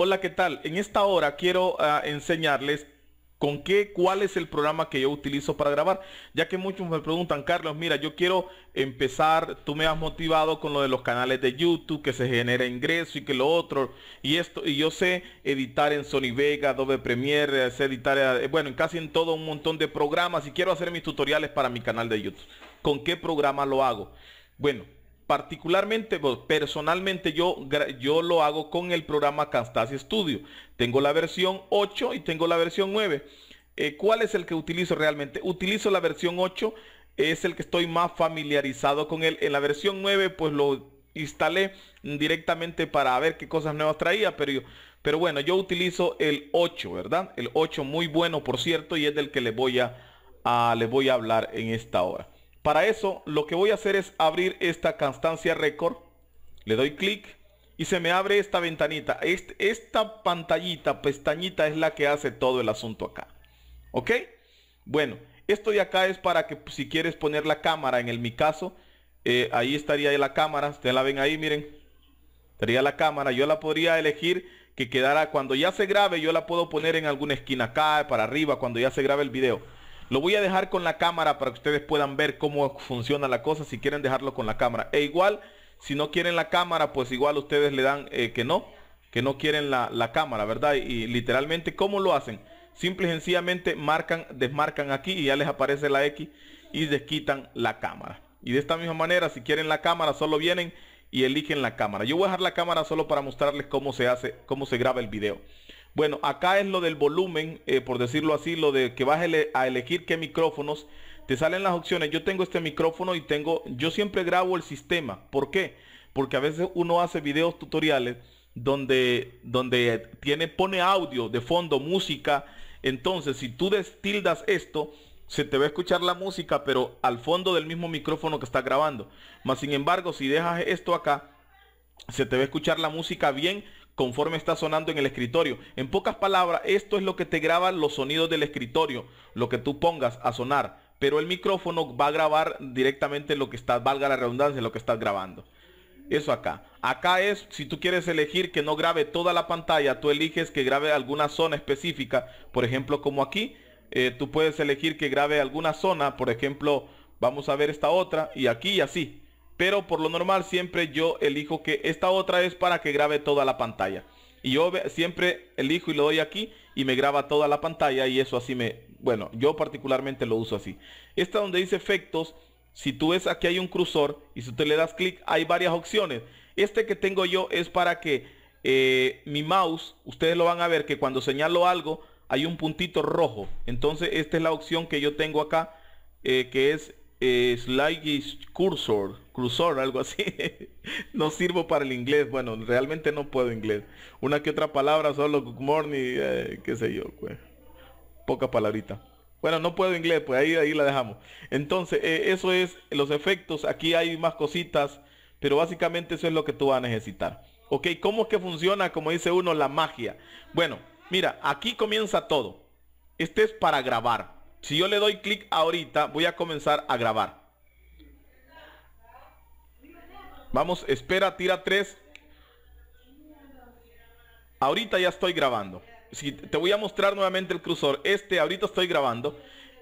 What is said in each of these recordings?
Hola, ¿qué tal? En esta hora quiero ah, enseñarles con qué, cuál es el programa que yo utilizo para grabar, ya que muchos me preguntan, Carlos, mira, yo quiero empezar, tú me has motivado con lo de los canales de YouTube, que se genera ingreso y que lo otro, y esto, y yo sé editar en Sony Vega, Adobe Premiere, sé editar, eh, bueno, casi en todo un montón de programas y quiero hacer mis tutoriales para mi canal de YouTube. ¿Con qué programa lo hago? Bueno, particularmente, personalmente yo, yo lo hago con el programa Castasia Studio. Tengo la versión 8 y tengo la versión 9. Eh, ¿Cuál es el que utilizo realmente? Utilizo la versión 8, es el que estoy más familiarizado con él. En la versión 9 pues lo instalé directamente para ver qué cosas nuevas traía, pero yo, pero bueno, yo utilizo el 8, ¿verdad? El 8 muy bueno, por cierto, y es del que le voy a les voy a hablar en esta hora. Para eso lo que voy a hacer es abrir esta constancia récord. Le doy clic y se me abre esta ventanita. esta pantallita, pestañita es la que hace todo el asunto acá. ¿Ok? Bueno, esto de acá es para que si quieres poner la cámara, en el mi caso, eh, ahí estaría la cámara. Ustedes la ven ahí, miren. Estaría la cámara. Yo la podría elegir que quedara cuando ya se grabe, yo la puedo poner en alguna esquina acá, para arriba, cuando ya se grabe el video. Lo voy a dejar con la cámara para que ustedes puedan ver cómo funciona la cosa, si quieren dejarlo con la cámara. E igual, si no quieren la cámara, pues igual ustedes le dan eh, que no, que no quieren la, cámara, ¿verdad? Y, literalmente, ¿cómo lo hacen? Simple y sencillamente marcan, desmarcan aquí y ya les aparece la X y desquitan la cámara. Y de esta misma manera, si quieren la cámara, solo vienen y eligen la cámara. Yo voy a dejar la cámara solo para mostrarles cómo se hace, cómo se graba el video. Bueno, acá es lo del volumen, eh, por decirlo así, lo de que vas a elegir qué micrófonos. Te salen las opciones. Yo tengo este micrófono y tengo, yo siempre grabo el sistema. ¿Por qué? Porque a veces uno hace videos tutoriales donde, donde tiene, pone audio de fondo, música. Entonces, si tú destildas esto, se te va a escuchar la música, pero al fondo del mismo micrófono que estás grabando. Más sin embargo, si dejas esto acá, se te va a escuchar la música bien conforme está sonando en el escritorio. En pocas palabras, esto es lo que te graba los sonidos del escritorio, lo que tú pongas a sonar, pero el micrófono va a grabar directamente lo que está valga la redundancia, lo que estás grabando. Eso acá. Acá es, si tú quieres elegir que no grabe toda la pantalla, tú eliges que grabe alguna zona específica, por ejemplo como aquí, eh, tú puedes elegir que grabe alguna zona, por ejemplo, vamos a ver esta otra y aquí y así pero por lo normal siempre yo elijo que esta otra es para que grabe toda la pantalla. Y yo siempre elijo y lo doy aquí y me graba toda la pantalla y eso así me... Bueno, yo particularmente lo uso así. Esta donde dice efectos, si tú ves aquí hay un cursor y si tú le das clic hay varias opciones. Este que tengo yo es para que eh, mi mouse, ustedes lo van a ver que cuando señalo algo hay un puntito rojo. Entonces esta es la opción que yo tengo acá eh, que es es eh, cursor, cursor, algo así. no sirvo para el inglés, bueno, realmente no puedo inglés. Una que otra palabra, solo good morning, eh, qué sé yo, pues. Poca palabrita. Bueno, no puedo inglés, pues ahí, ahí la dejamos. Entonces, eh, eso es los efectos. Aquí hay más cositas, pero básicamente eso es lo que tú vas a necesitar. ¿Ok? ¿Cómo es que funciona, como dice uno, la magia? Bueno, mira, aquí comienza todo. Este es para grabar. Si yo le doy clic ahorita, voy a comenzar a grabar. Vamos, espera, tira 3. Ahorita ya estoy grabando. Si te voy a mostrar nuevamente el cursor. Este ahorita estoy grabando.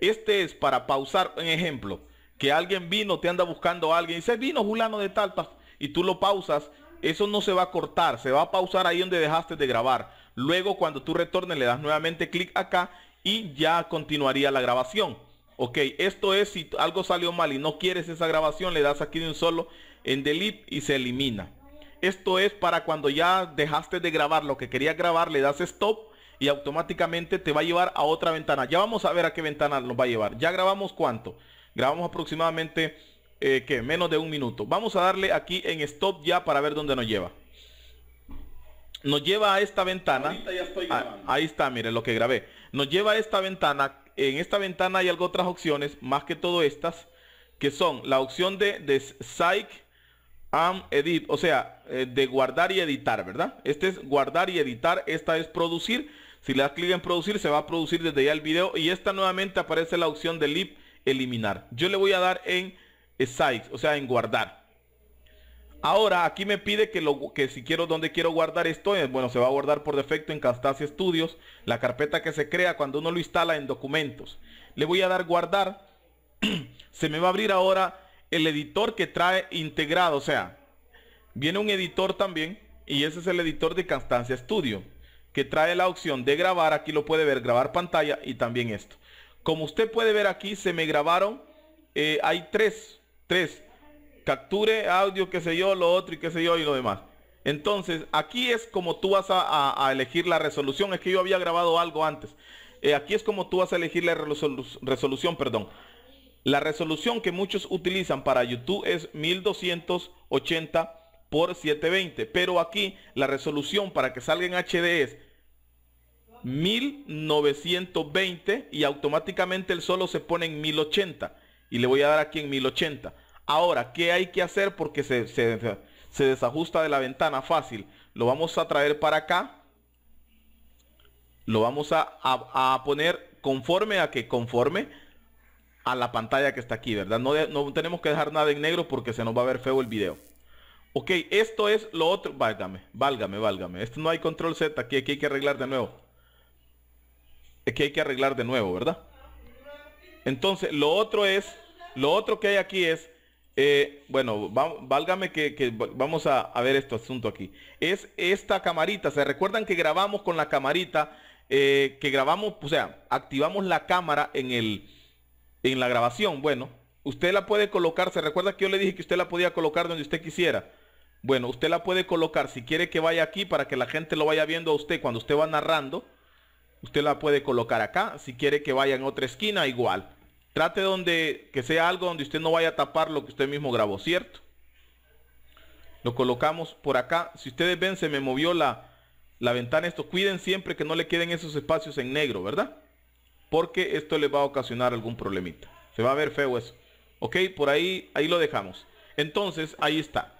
Este es para pausar un ejemplo. Que alguien vino, te anda buscando a alguien. Y dice, vino Julano de Talpa. Y tú lo pausas. Eso no se va a cortar. Se va a pausar ahí donde dejaste de grabar. Luego cuando tú retornes le das nuevamente clic acá y ya continuaría la grabación. Ok, esto es si algo salió mal y no quieres esa grabación, le das aquí de un solo en delete y se elimina. Esto es para cuando ya dejaste de grabar lo que querías grabar, le das stop y automáticamente te va a llevar a otra ventana. Ya vamos a ver a qué ventana nos va a llevar. Ya grabamos cuánto. Grabamos aproximadamente eh, que menos de un minuto. Vamos a darle aquí en stop ya para ver dónde nos lleva nos lleva a esta ventana. Ah, ahí está, miren lo que grabé. Nos lleva a esta ventana. En esta ventana hay algo otras opciones, más que todo estas, que son la opción de, de Psych and Edit, o sea, eh, de guardar y editar, ¿verdad? Este es guardar y editar, esta es producir. Si le das clic en producir, se va a producir desde ya el video. Y esta nuevamente aparece la opción de Lip eliminar. Yo le voy a dar en eh, Save, o sea, en guardar. Ahora aquí me pide que, lo, que si quiero donde quiero guardar esto, eh, bueno, se va a guardar por defecto en Castancia Studios, la carpeta que se crea cuando uno lo instala en documentos. Le voy a dar guardar. se me va a abrir ahora el editor que trae integrado, o sea, viene un editor también y ese es el editor de Castancia Studio, que trae la opción de grabar, aquí lo puede ver, grabar pantalla y también esto. Como usted puede ver aquí, se me grabaron, eh, hay tres, tres, capture audio, qué sé yo, lo otro y qué sé yo y lo demás. Entonces, aquí es como tú vas a, elegir la resolución. Es que yo había grabado algo antes. Eh, aquí es como tú vas a elegir la resolución, perdón. La resolución que muchos utilizan para YouTube es 1280 por 720. Pero aquí la resolución para que salga en HD es 1920 y automáticamente el solo se pone en 1080. Y le voy a dar aquí en 1080. Ahora, ¿qué hay que hacer? Porque se, desajusta de la ventana fácil. Lo vamos a traer para acá. Lo vamos a, poner conforme a que conforme a la pantalla que está aquí, ¿verdad? No, no tenemos que dejar nada en negro porque se nos va a ver feo el video. Ok, esto es lo otro. Válgame, válgame, válgame. Esto no hay control Z, aquí, aquí hay que arreglar de nuevo. Aquí hay que arreglar de nuevo, ¿verdad? Entonces, lo otro es, lo otro que hay aquí es eh, bueno, válgame que, vamos a, ver este asunto aquí. Es esta camarita, ¿se recuerdan que grabamos con la camarita? Eh, que grabamos, o sea, activamos la cámara en, el, en la grabación. Bueno, usted la puede colocar, ¿se recuerda que yo le dije que usted la podía colocar donde usted quisiera? Bueno, usted la puede colocar, si quiere que vaya aquí para que la gente lo vaya viendo a usted cuando usted va narrando, usted la puede colocar acá, si quiere que vaya en otra esquina, igual. Trate donde que sea algo donde usted no vaya a tapar lo que usted mismo grabó, ¿cierto? Lo colocamos por acá. Si ustedes ven, se me movió la, la ventana. Esto cuiden siempre que no le queden esos espacios en negro, ¿verdad? Porque esto les va a ocasionar algún problemita. Se va a ver feo eso. Ok, por ahí, ahí lo dejamos. Entonces, ahí está.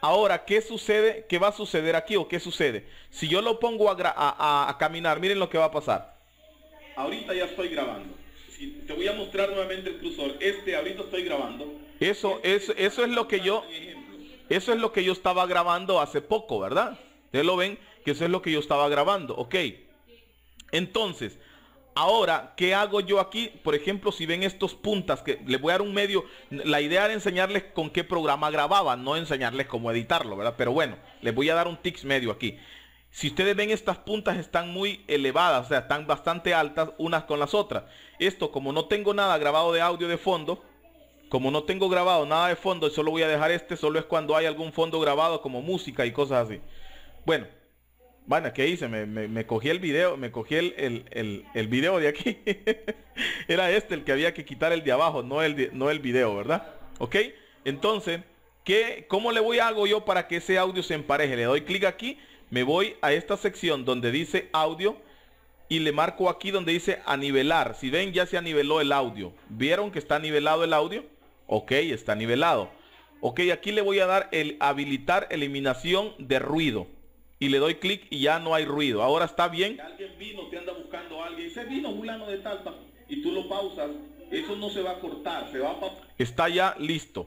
Ahora, ¿qué sucede? ¿Qué va a suceder aquí o qué sucede? Si yo lo pongo a, a caminar, miren lo que va a pasar. Ahorita ya estoy grabando te voy a mostrar nuevamente el cursor, este ahorita estoy grabando. Eso, es eso es lo que yo, este eso es lo que yo estaba grabando hace poco, ¿verdad? Ustedes lo ven, que eso es lo que yo estaba grabando, ok. Entonces, ahora, ¿qué hago yo aquí? Por ejemplo, si ven estos puntas, que les voy a dar un medio, la idea era enseñarles con qué programa grababa, no enseñarles cómo editarlo, ¿verdad? Pero bueno, les voy a dar un tics medio aquí. Si ustedes ven estas puntas están muy elevadas, o sea, están bastante altas unas con las otras. Esto como no tengo nada grabado de audio de fondo, como no tengo grabado nada de fondo, solo voy a dejar este, solo es cuando hay algún fondo grabado como música y cosas así. Bueno, bueno, ¿qué hice? Me, cogí el video, me cogí el, el, video de aquí. Era este el que había que quitar el de abajo, no el, no el video, ¿verdad? ¿Ok? Entonces, ¿qué, ¿cómo le voy a hago yo para que ese audio se empareje? Le doy clic aquí me voy a esta sección donde dice audio y le marco aquí donde dice a nivelar. Si ven, ya se aniveló el audio. ¿Vieron que está nivelado el audio? Ok, está nivelado. Ok, aquí le voy a dar el habilitar eliminación de ruido. Y le doy clic y ya no hay ruido. Ahora está bien. Alguien vino, te anda buscando alguien. Se vino de y tú lo pausas. Eso no se va a cortar, se va Está ya listo.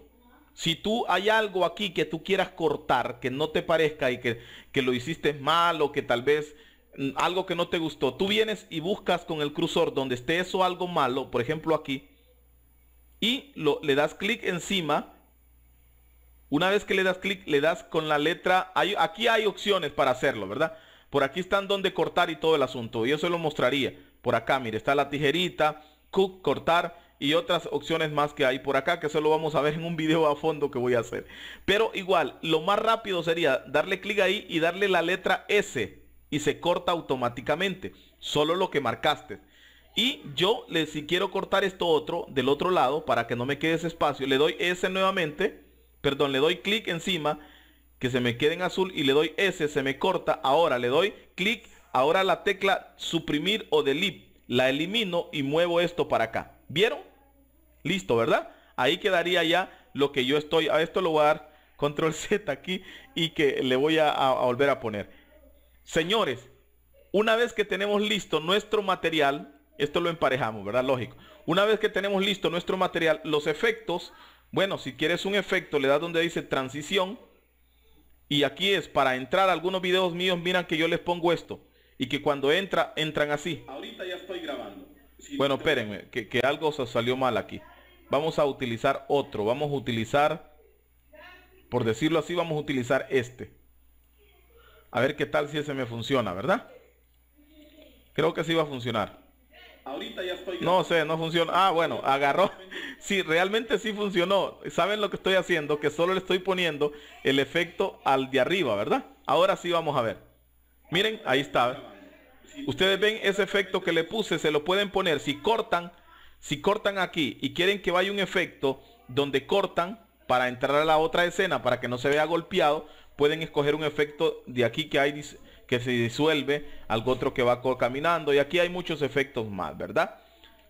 Si tú hay algo aquí que tú quieras cortar, que no te parezca y que, lo hiciste mal o que tal vez mm, algo que no te gustó, tú vienes y buscas con el cursor donde esté eso algo malo, por ejemplo aquí, y lo, le das clic encima. Una vez que le das clic, le das con la letra... aquí hay opciones para hacerlo, ¿verdad? Por aquí están donde cortar y todo el asunto. Yo eso lo mostraría. Por acá, mire, está la tijerita, cook, cortar y otras opciones más que hay por acá, que eso lo vamos a ver en un video a fondo que voy a hacer. Pero igual, lo más rápido sería darle clic ahí y darle la letra S y se corta automáticamente, solo lo que marcaste. Y yo, le, si quiero cortar esto otro del otro lado para que no me quede ese espacio, le doy S nuevamente, perdón, le doy clic encima, que se me quede en azul y le doy S, se me corta. Ahora le doy clic, ahora la tecla suprimir o delete, la elimino y muevo esto para acá. ¿Vieron? Listo, ¿verdad? Ahí quedaría ya lo que yo estoy. A esto lo voy a dar control Z aquí y que le voy a, volver a poner. Señores, una vez que tenemos listo nuestro material, esto lo emparejamos, ¿verdad? Lógico. Una vez que tenemos listo nuestro material, los efectos, bueno, si quieres un efecto, le das donde dice transición. Y aquí es para entrar algunos videos míos, miran que yo les pongo esto. Y que cuando entra, entran así. Ahorita ya estoy grabando. Bueno, espérenme, que, algo se salió mal aquí. Vamos a utilizar otro. Vamos a utilizar, por decirlo así, vamos a utilizar este. A ver qué tal si ese me funciona, ¿verdad? Creo que sí va a funcionar. Ahorita ya estoy... No sé, no funciona. Ah, bueno, agarró. Sí, realmente sí funcionó. ¿Saben lo que estoy haciendo? Que solo le estoy poniendo el efecto al de arriba, ¿verdad? Ahora sí vamos a ver. Miren, ahí está. Ustedes ven ese efecto que le puse, se lo pueden poner. Si cortan, si cortan aquí y quieren que vaya un efecto donde cortan para entrar a la otra escena para que no se vea golpeado, pueden escoger un efecto de aquí que hay que se disuelve, algo otro que va caminando y aquí hay muchos efectos más, ¿verdad?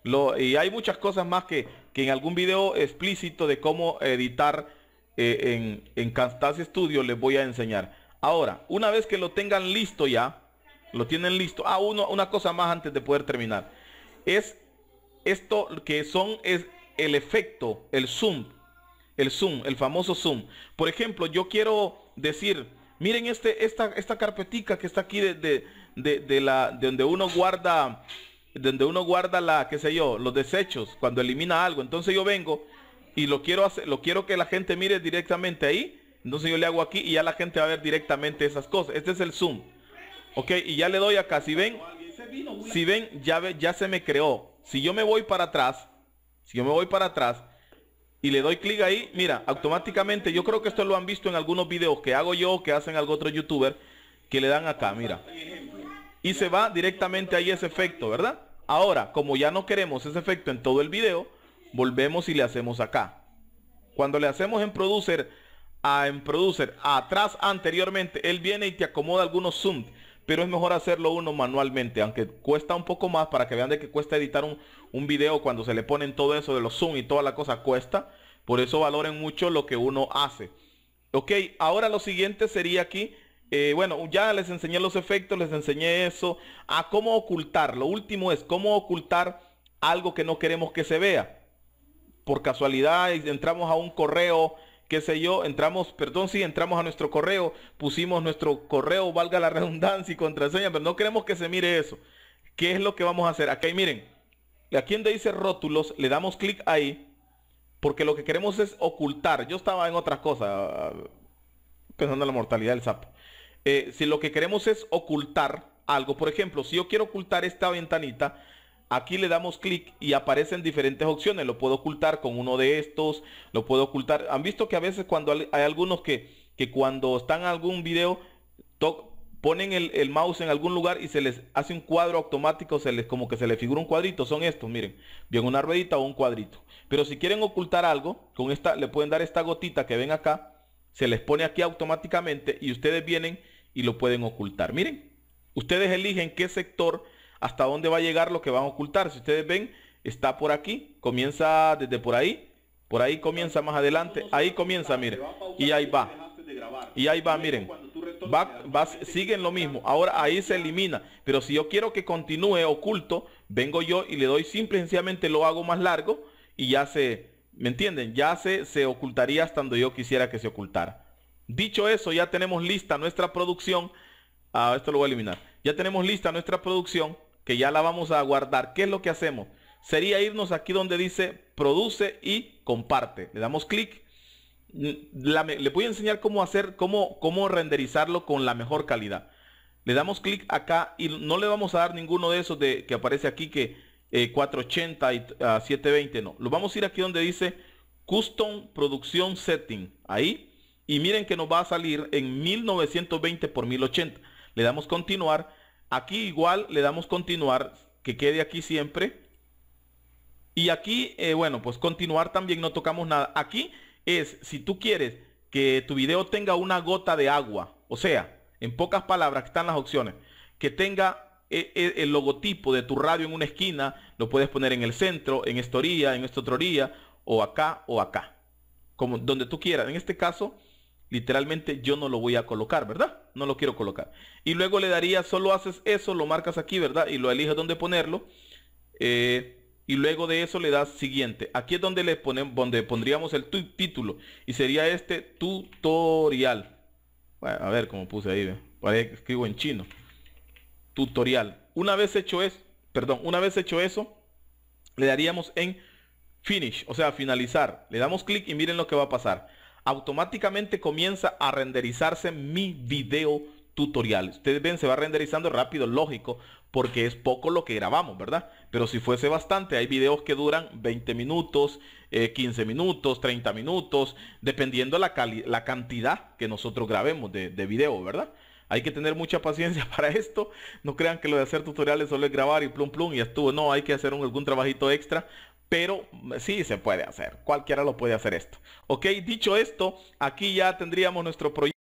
Lo, y hay muchas cosas más que, en algún video explícito de cómo editar eh, en, en Studio les voy a enseñar. Ahora, una vez que lo tengan listo ya, lo tienen listo. Ah, uno, una cosa más antes de poder terminar. Es esto que son es el efecto, el zoom. El zoom, el famoso zoom. Por ejemplo, yo quiero decir, miren este, esta, esta carpetica que está aquí de, de, de, la, donde uno guarda, donde uno guarda la, qué sé yo, los desechos, cuando elimina algo. Entonces yo vengo y lo quiero hacer, lo quiero que la gente mire directamente ahí. Entonces yo le hago aquí y ya la gente va a ver directamente esas cosas. Este es el zoom. Ok, y ya le doy acá. Si ven, si ven, ya, ya se me creó. Si yo me voy para atrás, si yo me voy para atrás y le doy clic ahí, mira, automáticamente, yo creo que esto lo han visto en algunos videos que hago yo, que hacen algún otro youtuber, que le dan acá, mira. Y se va directamente ahí ese efecto, ¿verdad? Ahora, como ya no queremos ese efecto en todo el video, volvemos y le hacemos acá. Cuando le hacemos en producer, a, en producer, atrás anteriormente, él viene y te acomoda algunos zooms pero es mejor hacerlo uno manualmente, aunque cuesta un poco más para que vean de que cuesta editar un, video cuando se le ponen todo eso de los zoom y toda la cosa cuesta. Por eso valoren mucho lo que uno hace. Ok, ahora lo siguiente sería aquí. Eh, bueno, ya les enseñé los efectos, les enseñé eso. A ah, cómo ocultar. Lo último es cómo ocultar algo que no queremos que se vea. Por casualidad entramos a un correo qué sé yo, entramos, perdón, si entramos a nuestro correo, pusimos nuestro correo, valga la redundancia y contraseña, pero no queremos que se mire eso. ¿Qué es lo que vamos a hacer? Aquí miren, aquí donde dice rótulos, le damos clic ahí, porque lo que queremos es ocultar. Yo estaba en otras cosas, pensando en la mortalidad del sapo. Eh, si lo que queremos es ocultar algo, por ejemplo, si yo quiero ocultar esta ventanita, Aquí le damos clic y aparecen diferentes opciones. Lo puedo ocultar con uno de estos, lo puedo ocultar. Han visto que a veces cuando hay algunos que, que cuando están en algún video, ponen el, el, mouse en algún lugar y se les hace un cuadro automático, se les, como que se les figura un cuadrito. Son estos, miren, bien una ruedita o un cuadrito. Pero si quieren ocultar algo, con esta le pueden dar esta gotita que ven acá, se les pone aquí automáticamente y ustedes vienen y lo pueden ocultar. Miren, ustedes eligen qué sector hasta dónde va a llegar lo que van a ocultar. Si ustedes ven, está por aquí, comienza desde por ahí, por ahí comienza más adelante, ahí comienza, miren, y ahí va. Y ahí va, miren. Va, siguen lo mismo. Ahora ahí se elimina. Pero si yo quiero que continúe oculto, vengo yo y le doy simple, sencillamente lo hago más largo y ya se, ¿me entienden? Ya se, se ocultaría hasta donde yo quisiera que se ocultara. Dicho eso, ya tenemos lista nuestra producción. Ah, esto lo voy a eliminar. Ya tenemos lista nuestra producción que ya la vamos a guardar. ¿Qué es lo que hacemos? Sería irnos aquí donde dice produce y comparte. Le damos clic. le voy a enseñar cómo hacer, cómo, cómo renderizarlo con la mejor calidad. Le damos clic acá y no le vamos a dar ninguno de esos de, que aparece aquí que 480 eh, y 720, ah, no. Lo vamos a ir aquí donde dice Custom Producción Setting. Ahí. Y miren que nos va a salir en 1920 por 1080. Le damos continuar Aquí igual le damos continuar, que quede aquí siempre. Y aquí, eh, bueno, pues continuar también, no tocamos nada. Aquí es, si tú quieres que tu video tenga una gota de agua, o sea, en pocas palabras que están las opciones, que tenga el, eh, eh, el logotipo de tu radio en una esquina, lo puedes poner en el centro, en esta orilla, en esta otra orilla, o acá o acá, como donde tú quieras. En este caso, Literalmente yo no lo voy a colocar, ¿verdad? No lo quiero colocar. Y luego le daría, solo haces eso, lo marcas aquí, ¿verdad? Y lo eliges donde ponerlo. Eh, y luego de eso le das siguiente. Aquí es donde le ponen, donde pondríamos el título. Y sería este tutorial. a ver cómo puse ahí. escribo en chino. Tutorial. Una vez hecho eso, perdón, una vez hecho eso, le daríamos en finish, o sea, finalizar. Le damos clic y miren lo que va a pasar automáticamente comienza a renderizarse mi video tutorial. Ustedes ven, se va renderizando rápido, lógico, porque es poco lo que grabamos, ¿verdad? Pero si fuese bastante, hay videos que duran 20 minutos, 15 eh, minutos, 30 minutos, dependiendo la, la cantidad que nosotros grabemos de, de video, ¿verdad? Hay que tener mucha paciencia para esto. No crean que lo de hacer tutoriales solo es grabar y plum plum y ya estuvo. No, hay que hacer un, algún trabajito extra pero mm, sí se puede hacer. Cualquiera lo puede hacer esto. Ok, dicho esto, aquí ya tendríamos nuestro proyecto.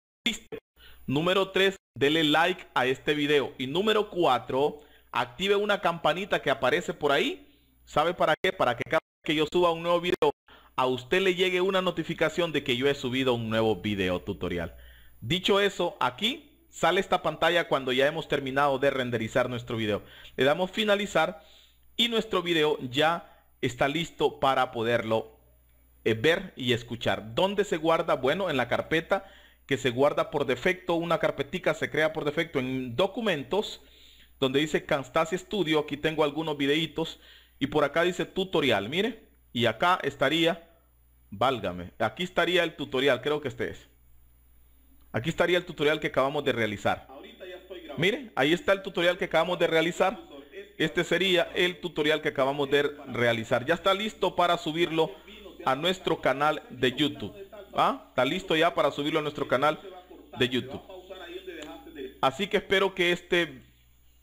Número 3, dele like a este video. Y número 4, active una campanita que aparece por ahí. ¿Sabe para qué? Para que cada vez que yo suba un nuevo video, a usted le llegue una notificación de que yo he subido un nuevo video tutorial. Dicho eso, aquí sale esta pantalla cuando ya hemos terminado de renderizar nuestro video. Le damos finalizar y nuestro video ya está listo para poderlo eh, ver y escuchar. ¿Dónde se guarda? Bueno, en la carpeta que se guarda por defecto, una carpetica se crea por defecto en documentos, donde dice Canstasi Studio, aquí tengo algunos videitos, y por acá dice tutorial, mire, y acá estaría, válgame, aquí estaría el tutorial, creo que este es. Aquí estaría el tutorial que acabamos de realizar. Mire, ahí está el tutorial que acabamos de realizar este sería el tutorial que acabamos de realizar. Ya está listo para subirlo a nuestro canal de YouTube. ¿Ah? Está listo ya para subirlo a nuestro canal de YouTube. Así que espero que este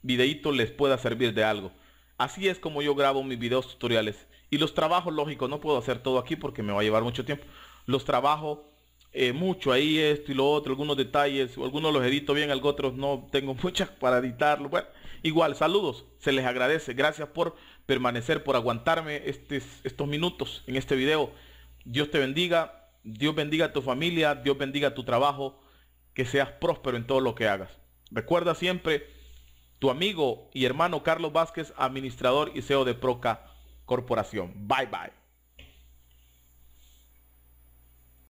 videito les pueda servir de algo. Así es como yo grabo mis videos tutoriales. Y los trabajos, lógico, no puedo hacer todo aquí porque me va a llevar mucho tiempo. Los trabajo eh, mucho ahí, esto y lo otro, algunos detalles. Algunos los edito bien, algunos no tengo muchas para editarlo. Bueno, Igual, saludos, se les agradece. Gracias por permanecer, por aguantarme estos minutos en este video. Dios te bendiga, Dios bendiga a tu familia, Dios bendiga tu trabajo, que seas próspero en todo lo que hagas. Recuerda siempre tu amigo y hermano Carlos Vázquez, administrador y CEO de Proca Corporación. Bye bye.